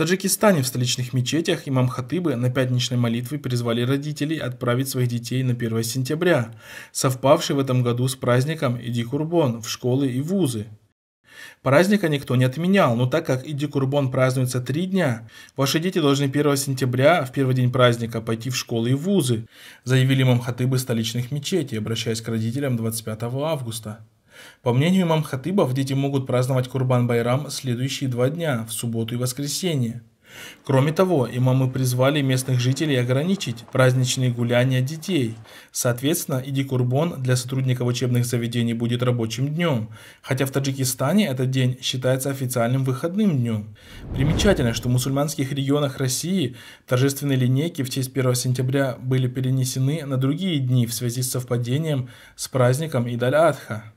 Таджикистане в столичных мечетях имам Хатыбы на пятничной молитве призвали родителей отправить своих детей на 1 сентября, совпавший в этом году с праздником Иди Курбон в школы и вузы. Праздника никто не отменял, но так как Иди Курбон празднуется три дня, ваши дети должны 1 сентября, в первый день праздника, пойти в школы и вузы, заявили имам Хатыбы столичных мечетей, обращаясь к родителям 25 августа. По мнению имам Хатыбов, дети могут праздновать Курбан-Байрам следующие два дня, в субботу и воскресенье. Кроме того, имамы призвали местных жителей ограничить праздничные гуляния детей. Соответственно, иди Курбон для сотрудников учебных заведений будет рабочим днем, хотя в Таджикистане этот день считается официальным выходным днем. Примечательно, что в мусульманских регионах России торжественные линейки в честь 1 сентября были перенесены на другие дни в связи с совпадением с праздником Идаль-Адха.